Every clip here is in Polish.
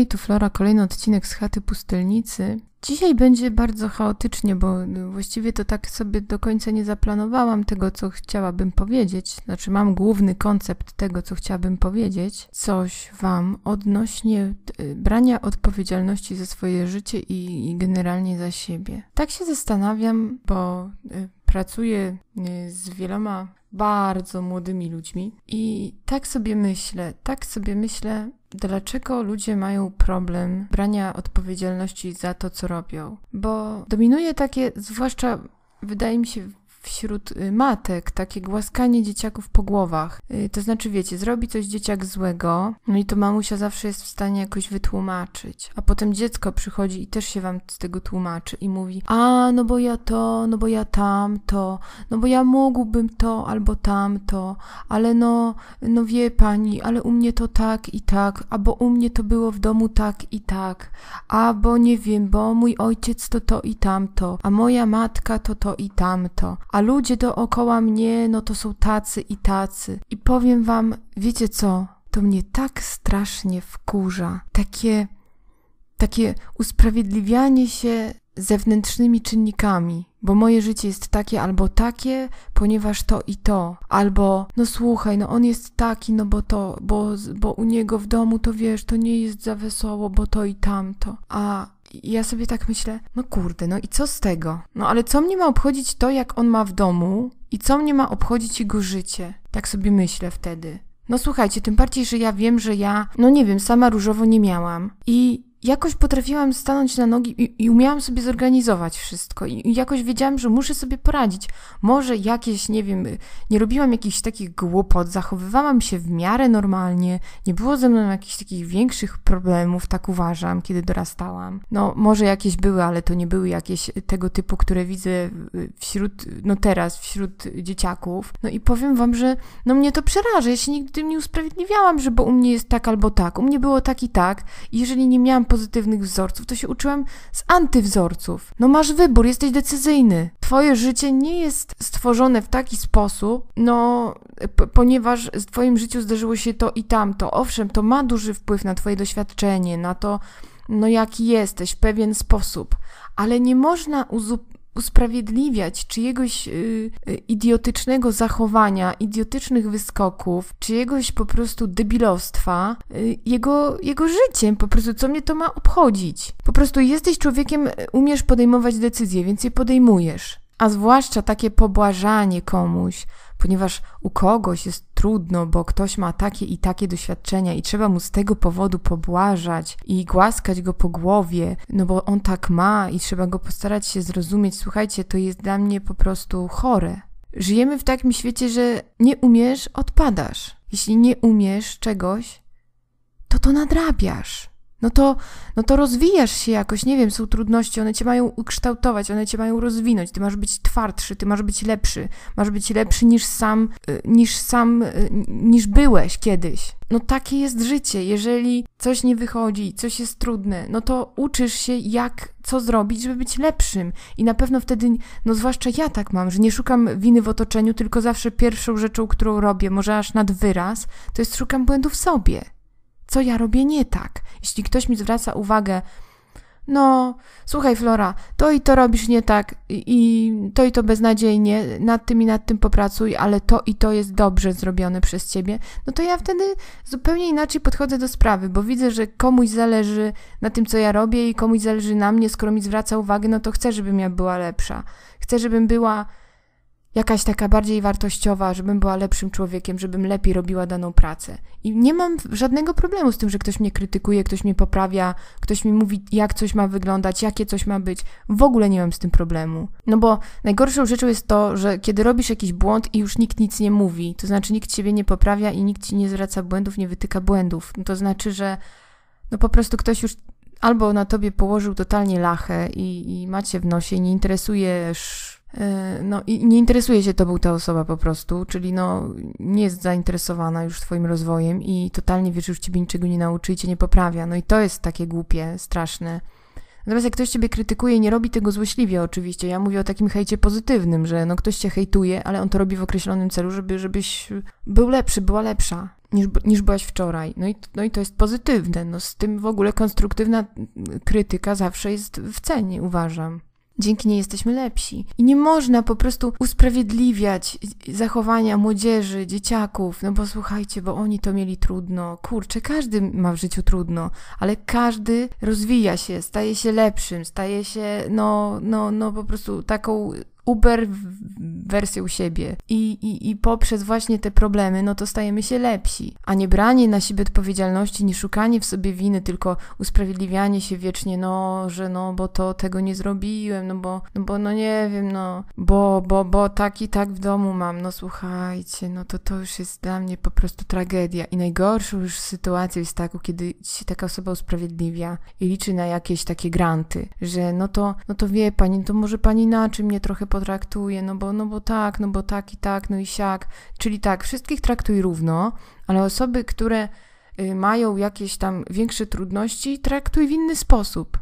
Hej, tu Flora, kolejny odcinek z chaty pustelnicy. Dzisiaj będzie bardzo chaotycznie, bo no, właściwie to tak sobie do końca nie zaplanowałam tego, co chciałabym powiedzieć. Znaczy, mam główny koncept tego, co chciałabym powiedzieć. Coś Wam odnośnie e, brania odpowiedzialności za swoje życie i, i generalnie za siebie. Tak się zastanawiam, bo e, pracuję e, z wieloma bardzo młodymi ludźmi i tak sobie myślę, tak sobie myślę, Dlaczego ludzie mają problem brania odpowiedzialności za to, co robią? Bo dominuje takie, zwłaszcza wydaje mi się, wśród y, matek takie głaskanie dzieciaków po głowach. Y, to znaczy, wiecie, zrobi coś dzieciak złego, no i to mamusia zawsze jest w stanie jakoś wytłumaczyć. A potem dziecko przychodzi i też się wam z tego tłumaczy i mówi: A, no bo ja to, no bo ja tamto, no bo ja mógłbym to albo tamto, ale no, no wie pani, ale u mnie to tak i tak, albo u mnie to było w domu tak i tak, albo nie wiem, bo mój ojciec to to i tamto, a moja matka to to i tamto a ludzie dookoła mnie, no to są tacy i tacy. I powiem wam, wiecie co? To mnie tak strasznie wkurza. Takie, takie usprawiedliwianie się zewnętrznymi czynnikami, bo moje życie jest takie albo takie, ponieważ to i to, albo no słuchaj, no on jest taki, no bo to, bo, bo u niego w domu to wiesz, to nie jest za wesoło, bo to i tamto, a ja sobie tak myślę, no kurde, no i co z tego? No ale co mnie ma obchodzić to, jak on ma w domu i co mnie ma obchodzić jego życie? Tak sobie myślę wtedy. No słuchajcie, tym bardziej, że ja wiem, że ja, no nie wiem, sama różowo nie miałam. I jakoś potrafiłam stanąć na nogi i, i umiałam sobie zorganizować wszystko. I, I, jakoś wiedziałam, że muszę sobie poradzić. Może jakieś, nie wiem, nie robiłam jakichś takich głupot, zachowywałam się w miarę normalnie, nie było ze mną jakichś takich większych problemów, tak uważam, kiedy dorastałam. No, może jakieś były, ale to nie były jakieś tego typu, które widzę wśród, no teraz, wśród dzieciaków. No i powiem wam, że no mnie to przeraża. Ja się nigdy nie usprawiedliwiałam, że bo u mnie jest tak albo tak. U mnie było tak i tak. I jeżeli nie miałam pozytywnych wzorców, to się uczyłem z antywzorców. No masz wybór, jesteś decyzyjny. Twoje życie nie jest stworzone w taki sposób, no, ponieważ w Twoim życiu zdarzyło się to i tamto. Owszem, to ma duży wpływ na Twoje doświadczenie, na to, no jaki jesteś w pewien sposób, ale nie można uzupełnić usprawiedliwiać czyjegoś yy, idiotycznego zachowania, idiotycznych wyskoków, czyjegoś po prostu debilostwa, yy, jego, jego życiem, po prostu co mnie to ma obchodzić. Po prostu jesteś człowiekiem, y, umiesz podejmować decyzje, więc je podejmujesz. A zwłaszcza takie pobłażanie komuś, ponieważ u kogoś jest trudno, bo ktoś ma takie i takie doświadczenia i trzeba mu z tego powodu pobłażać i głaskać go po głowie, no bo on tak ma i trzeba go postarać się zrozumieć. Słuchajcie, to jest dla mnie po prostu chore. Żyjemy w takim świecie, że nie umiesz, odpadasz. Jeśli nie umiesz czegoś, to to nadrabiasz no to, no to rozwijasz się jakoś, nie wiem, są trudności, one cię mają ukształtować, one cię mają rozwinąć, ty masz być twardszy, ty masz być lepszy, masz być lepszy niż sam, y, niż sam, y, niż byłeś kiedyś. No takie jest życie, jeżeli coś nie wychodzi, coś jest trudne, no to uczysz się jak, co zrobić, żeby być lepszym i na pewno wtedy, no zwłaszcza ja tak mam, że nie szukam winy w otoczeniu, tylko zawsze pierwszą rzeczą, którą robię, może aż nad wyraz, to jest szukam błędów w sobie co ja robię nie tak. Jeśli ktoś mi zwraca uwagę, no, słuchaj, Flora, to i to robisz nie tak, i, i to i to beznadziejnie, nad tym i nad tym popracuj, ale to i to jest dobrze zrobione przez ciebie, no to ja wtedy zupełnie inaczej podchodzę do sprawy, bo widzę, że komuś zależy na tym, co ja robię, i komuś zależy na mnie, skoro mi zwraca uwagę, no to chcę, żebym ja była lepsza. Chcę, żebym była jakaś taka bardziej wartościowa, żebym była lepszym człowiekiem, żebym lepiej robiła daną pracę. I nie mam żadnego problemu z tym, że ktoś mnie krytykuje, ktoś mnie poprawia, ktoś mi mówi, jak coś ma wyglądać, jakie coś ma być. W ogóle nie mam z tym problemu. No bo najgorszą rzeczą jest to, że kiedy robisz jakiś błąd i już nikt nic nie mówi, to znaczy nikt ciebie nie poprawia i nikt ci nie zwraca błędów, nie wytyka błędów. No to znaczy, że no po prostu ktoś już albo na tobie położył totalnie lachę i, i macie w nosie, nie interesujesz E, no i nie interesuje się tobą ta osoba po prostu, czyli no nie jest zainteresowana już twoim rozwojem i totalnie wiesz, już ciebie niczego nie nauczy i cię nie poprawia. No i to jest takie głupie, straszne. Natomiast jak ktoś ciebie krytykuje nie robi tego złośliwie oczywiście, ja mówię o takim hejcie pozytywnym, że no ktoś cię hejtuje, ale on to robi w określonym celu, żeby, żebyś był lepszy, była lepsza niż, niż byłaś wczoraj. No i, no i to jest pozytywne, no z tym w ogóle konstruktywna krytyka zawsze jest w cenie, uważam. Dzięki niej jesteśmy lepsi. I nie można po prostu usprawiedliwiać zachowania młodzieży, dzieciaków, no bo słuchajcie, bo oni to mieli trudno. Kurczę, każdy ma w życiu trudno, ale każdy rozwija się, staje się lepszym, staje się, no, no, no po prostu taką Uber wersją siebie. I, i, I poprzez właśnie te problemy, no to stajemy się lepsi. A nie branie na siebie odpowiedzialności, nie szukanie w sobie winy, tylko usprawiedliwianie się wiecznie, no, że no, bo to tego nie zrobiłem, no bo, no bo, no nie wiem, no, bo, bo, bo tak i tak w domu mam, no słuchajcie, no to to już jest dla mnie po prostu tragedia. I najgorszą już sytuacją jest taką, kiedy się taka osoba usprawiedliwia i liczy na jakieś takie granty, że no to, no to wie pani, to może pani na czym mnie trochę potraktuje, no bo, no bo tak, no bo tak i tak, no i siak. Czyli tak, wszystkich traktuj równo, ale osoby, które y, mają jakieś tam większe trudności, traktuj w inny sposób.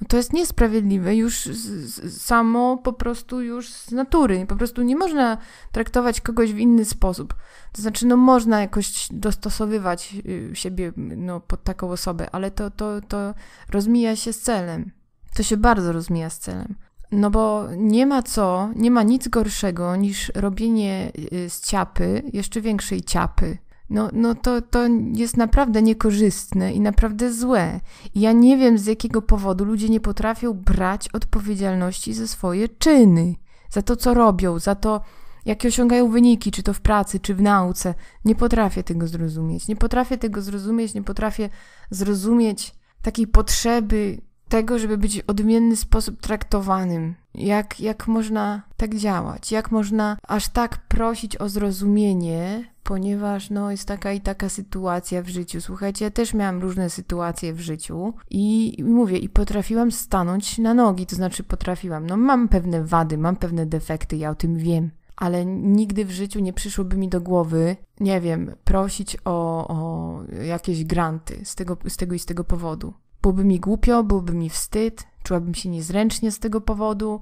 No to jest niesprawiedliwe już z, z, samo po prostu już z natury. Po prostu nie można traktować kogoś w inny sposób. To znaczy, no można jakoś dostosowywać y, siebie no, pod taką osobę, ale to, to, to rozmija się z celem. To się bardzo rozmija z celem. No bo nie ma co, nie ma nic gorszego niż robienie y, z ciapy jeszcze większej ciapy. No, no to, to jest naprawdę niekorzystne i naprawdę złe. I ja nie wiem z jakiego powodu ludzie nie potrafią brać odpowiedzialności za swoje czyny, za to co robią, za to jakie osiągają wyniki, czy to w pracy, czy w nauce. Nie potrafię tego zrozumieć. Nie potrafię tego zrozumieć, nie potrafię zrozumieć takiej potrzeby tego, żeby być w odmienny sposób traktowanym. Jak, jak można tak działać? Jak można aż tak prosić o zrozumienie, ponieważ no, jest taka i taka sytuacja w życiu. Słuchajcie, ja też miałam różne sytuacje w życiu i, i mówię, i potrafiłam stanąć na nogi, to znaczy potrafiłam. No, mam pewne wady, mam pewne defekty, ja o tym wiem ale nigdy w życiu nie przyszłoby mi do głowy, nie wiem, prosić o, o, jakieś granty z tego, z tego i z tego powodu. Byłoby mi głupio, byłoby mi wstyd, czułabym się niezręcznie z tego powodu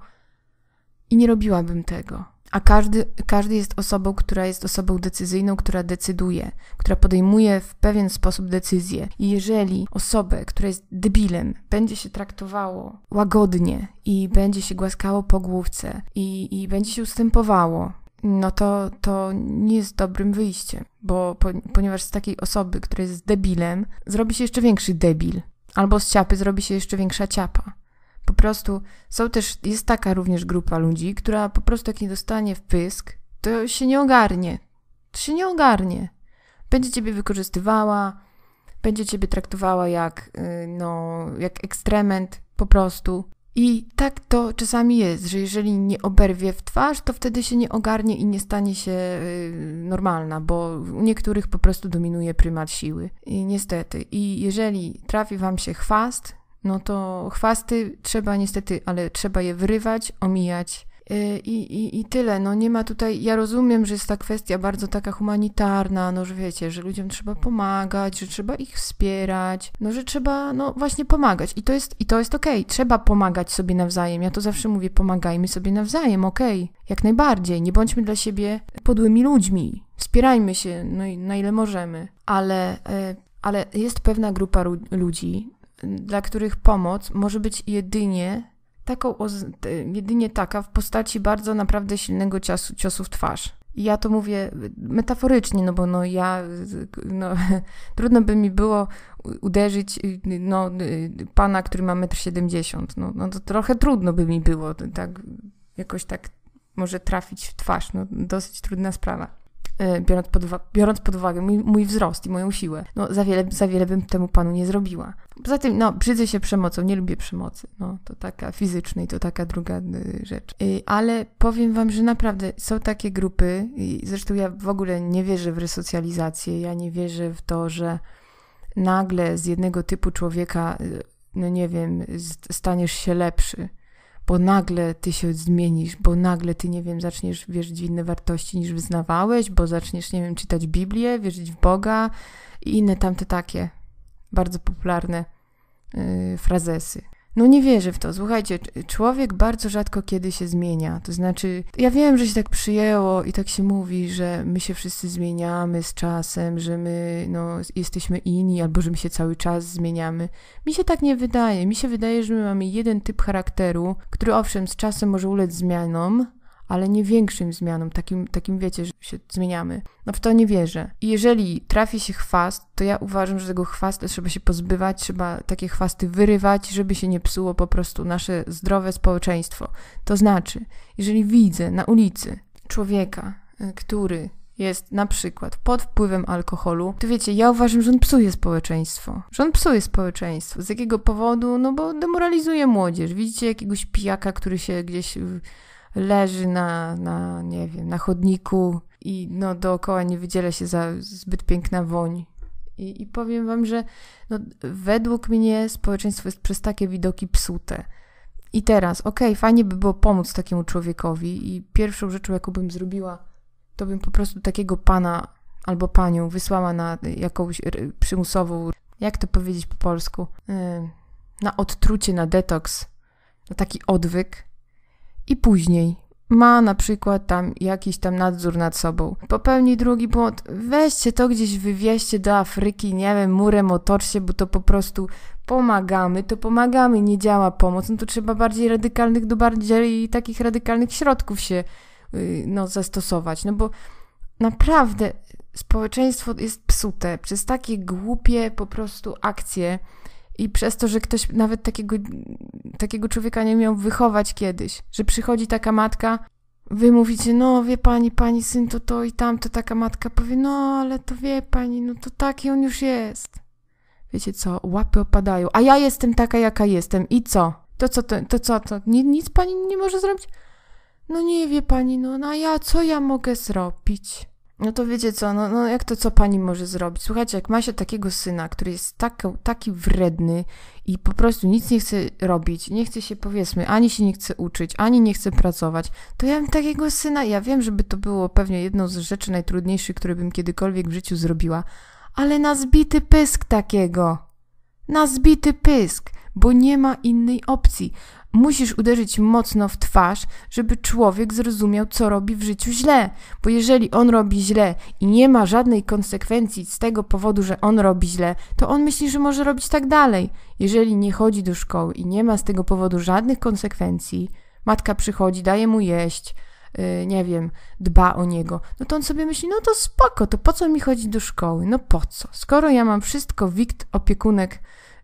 i nie robiłabym tego. A każdy, każdy jest osobą, która jest osobą decyzyjną, która decyduje, która podejmuje w pewien sposób decyzję. I jeżeli osobę, która jest debilem, będzie się traktowało łagodnie i będzie się głaskało po główce i, i będzie się ustępowało, no to, to nie jest dobrym wyjściem, bo po, ponieważ z takiej osoby, która jest debilem, zrobi się jeszcze większy debil. Albo z ciapy zrobi się jeszcze większa ciapa. Po prostu są też, jest taka również grupa ludzi, która po prostu jak nie dostanie pysk, to się nie ogarnie. To się nie ogarnie. Będzie ciebie wykorzystywała, będzie ciebie traktowała jak, y, no, jak ekstrement po prostu. I tak to czasami jest, że jeżeli nie oberwie w twarz, to wtedy się nie ogarnie i nie stanie się y, normalna, bo u niektórych po prostu dominuje prymat siły. I niestety. I jeżeli trafi wam się chwast, no to chwasty trzeba niestety, ale trzeba je wyrywać, omijać Y, I, i, I tyle, no nie ma tutaj, ja rozumiem, że jest ta kwestia bardzo taka humanitarna, no że wiecie, że ludziom trzeba pomagać, że trzeba ich wspierać, no że trzeba, no właśnie pomagać i to jest, i to jest okej, okay. trzeba pomagać sobie nawzajem, ja to zawsze mówię, pomagajmy sobie nawzajem, okej, okay. jak najbardziej, nie bądźmy dla siebie podłymi ludźmi, wspierajmy się, no i na ile możemy, ale, y, ale jest pewna grupa ludzi, dla których pomoc może być jedynie taką jedynie taka w postaci bardzo naprawdę silnego ciosu, ciosu w twarz. I ja to mówię metaforycznie, no bo no ja, no, trudno by mi było uderzyć y, no, y, pana, który ma 1,70 m. No, no to trochę trudno by mi było tak, jakoś tak może trafić w twarz. No, dosyć trudna sprawa. E, biorąc pod, biorąc pod uwagę mój, mój, wzrost i moją siłę. No, za wiele, za wiele bym temu panu nie zrobiła. Poza tym, no, brzydzę się przemocą, nie lubię przemocy. No, to taka fizyczna i to taka druga y, rzecz. Y, ale powiem wam, że naprawdę są takie grupy, i zresztą ja w ogóle nie wierzę w resocjalizację, ja nie wierzę w to, że nagle z jednego typu człowieka, y, no nie wiem, staniesz się lepszy bo nagle ty się zmienisz, bo nagle ty, nie wiem, zaczniesz wierzyć w inne wartości niż wyznawałeś, bo zaczniesz, nie wiem, czytać Biblię, wierzyć w Boga i inne tamte takie bardzo popularne yy, frazesy. No nie wierzę w to. Słuchajcie, człowiek bardzo rzadko kiedy się zmienia. To znaczy, ja wiem, że się tak przyjęło i tak się mówi, że my się wszyscy zmieniamy z czasem, że my no, jesteśmy inni, albo że my się cały czas zmieniamy. Mi się tak nie wydaje. Mi się wydaje, że my mamy jeden typ charakteru, który owszem z czasem może ulec zmianom, ale nie większym zmianom, takim, takim wiecie, że się zmieniamy. No w to nie wierzę. I jeżeli trafi się chwast, to ja uważam, że tego chwastu trzeba się pozbywać, trzeba takie chwasty wyrywać, żeby się nie psuło po prostu nasze zdrowe społeczeństwo. To znaczy, jeżeli widzę na ulicy człowieka, y, który jest na przykład pod wpływem alkoholu, to wiecie, ja uważam, że on psuje społeczeństwo. Że on psuje społeczeństwo. Z jakiego powodu? No bo demoralizuje młodzież. Widzicie jakiegoś pijaka, który się gdzieś y, leży na, na nie wiem, na chodniku i no dookoła nie wydziela się za zbyt piękna woń. I, i powiem wam, że no, według mnie społeczeństwo jest przez takie widoki psute. I teraz, okej, okay, fajnie by było pomóc takiemu człowiekowi i pierwszą rzeczą, jaką bym zrobiła, to bym po prostu takiego pana albo panią wysłała na jakąś przymusową, jak to powiedzieć po polsku, y, na odtrucie, na detoks, na taki odwyk i później ma na przykład tam jakiś tam nadzór nad sobą. Popełni drugi błąd, weźcie to gdzieś, wywieźcie do Afryki, nie wiem, murem otoczcie, bo to po prostu pomagamy, to pomagamy, nie działa pomoc, no to trzeba bardziej radykalnych, do bardziej takich radykalnych środków się y, no, zastosować, no bo naprawdę społeczeństwo jest psute przez takie głupie po prostu akcje, i przez to, że ktoś nawet takiego, takiego człowieka nie miał wychować kiedyś, że przychodzi taka matka, wy mówicie, no wie pani, pani syn to to i tamto, taka matka powie, no ale to wie pani, no to taki on już jest. Wiecie co, łapy opadają, a ja jestem taka, jaka jestem i co? To co, to, to co, to nic, nic pani nie może zrobić? No nie wie pani, no, no a ja, co ja mogę zrobić? No to wiecie co, no, no jak to co pani może zrobić? Słuchajcie, jak ma się takiego syna, który jest tak, taki wredny i po prostu nic nie chce robić, nie chce się powiedzmy, ani się nie chce uczyć, ani nie chce pracować, to ja bym takiego syna, ja wiem, żeby to było pewnie jedną z rzeczy najtrudniejszych, które bym kiedykolwiek w życiu zrobiła, ale na zbity pysk takiego. Na zbity pysk, bo nie ma innej opcji. Musisz uderzyć mocno w twarz, żeby człowiek zrozumiał, co robi w życiu źle. Bo jeżeli on robi źle i nie ma żadnej konsekwencji z tego powodu, że on robi źle, to on myśli, że może robić tak dalej. Jeżeli nie chodzi do szkoły i nie ma z tego powodu żadnych konsekwencji, matka przychodzi, daje mu jeść, y, nie wiem, dba o niego, no to on sobie myśli, no to spoko, to po co mi chodzić do szkoły? No po co? Skoro ja mam wszystko, wikt, opiekunek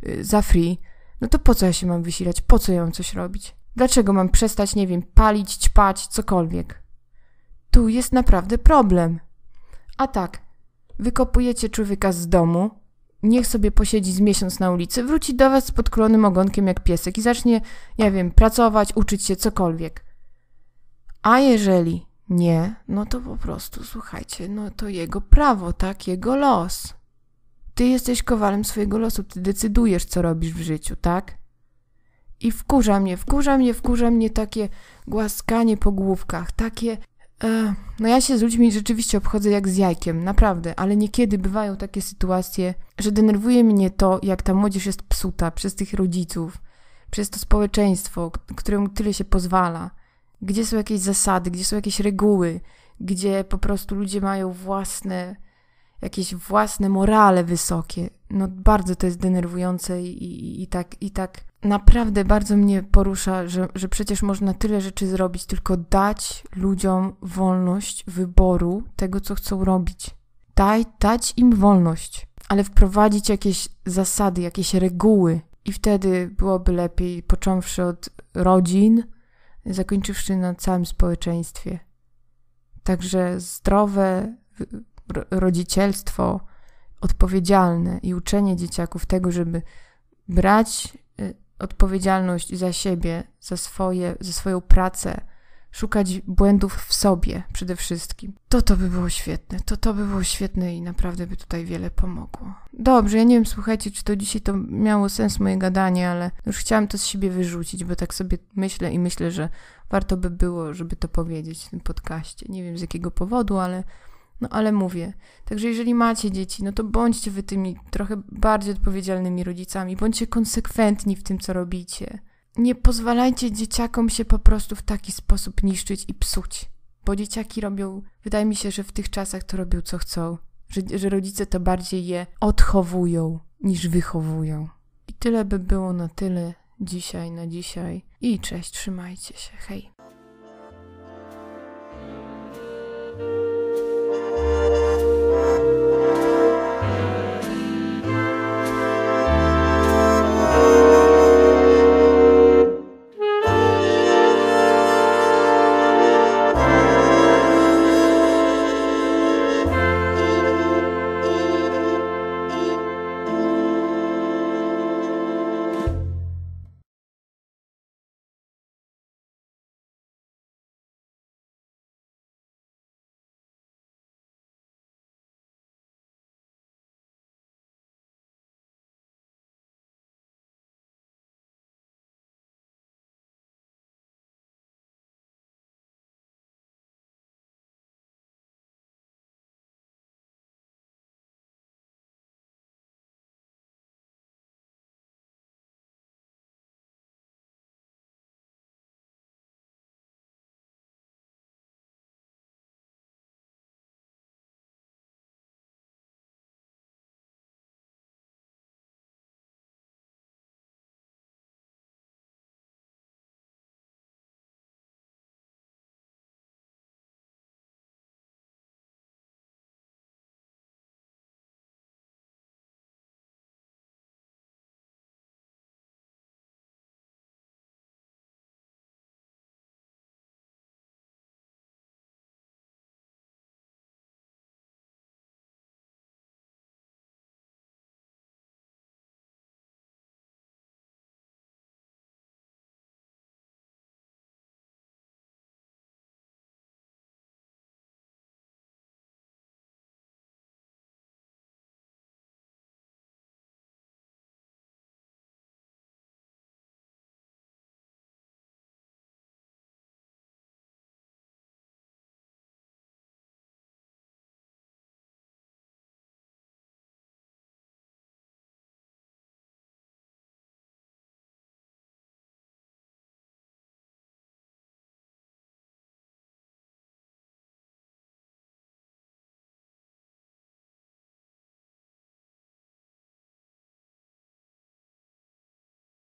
y, za free no to po co ja się mam wysilać? Po co ja mam coś robić? Dlaczego mam przestać, nie wiem, palić, ćpać, cokolwiek? Tu jest naprawdę problem. A tak, wykopujecie człowieka z domu, niech sobie posiedzi z miesiąc na ulicy, wróci do was z podkulonym ogonkiem jak piesek i zacznie, nie wiem, pracować, uczyć się cokolwiek. A jeżeli nie, no to po prostu słuchajcie, no to jego prawo, tak, jego los. Ty jesteś kowalem swojego losu, ty decydujesz, co robisz w życiu, tak? I wkurza mnie, wkurza mnie, wkurza mnie takie głaskanie po główkach, takie. E, no ja się z ludźmi rzeczywiście obchodzę jak z jajkiem, naprawdę, ale niekiedy bywają takie sytuacje, że denerwuje mnie to, jak ta młodzież jest psuta przez tych rodziców, przez to społeczeństwo, któremu tyle się pozwala. Gdzie są jakieś zasady, gdzie są jakieś reguły, gdzie po prostu ludzie mają własne jakieś własne morale wysokie. No bardzo to jest denerwujące i, i, i, tak, i tak naprawdę bardzo mnie porusza, że, że przecież można tyle rzeczy zrobić, tylko dać ludziom wolność wyboru tego, co chcą robić. Daj, dać im wolność, ale wprowadzić jakieś zasady, jakieś reguły. I wtedy byłoby lepiej, począwszy od rodzin, zakończywszy na całym społeczeństwie. Także zdrowe, rodzicielstwo odpowiedzialne i uczenie dzieciaków tego, żeby brać y, odpowiedzialność za siebie, za, swoje, za swoją pracę, szukać błędów w sobie przede wszystkim. To to by było świetne, to to by było świetne i naprawdę by tutaj wiele pomogło. Dobrze, ja nie wiem, słuchajcie, czy to dzisiaj to miało sens moje gadanie, ale już chciałam to z siebie wyrzucić, bo tak sobie myślę i myślę, że warto by było, żeby to powiedzieć w tym podcaście. Nie wiem z jakiego powodu, ale no ale mówię, także jeżeli macie dzieci, no to bądźcie wy tymi trochę bardziej odpowiedzialnymi rodzicami, bądźcie konsekwentni w tym, co robicie. Nie pozwalajcie dzieciakom się po prostu w taki sposób niszczyć i psuć, bo dzieciaki robią, wydaje mi się, że w tych czasach to robią co chcą, że, że rodzice to bardziej je odchowują niż wychowują. I tyle by było na tyle dzisiaj, na dzisiaj. I cześć, trzymajcie się, hej.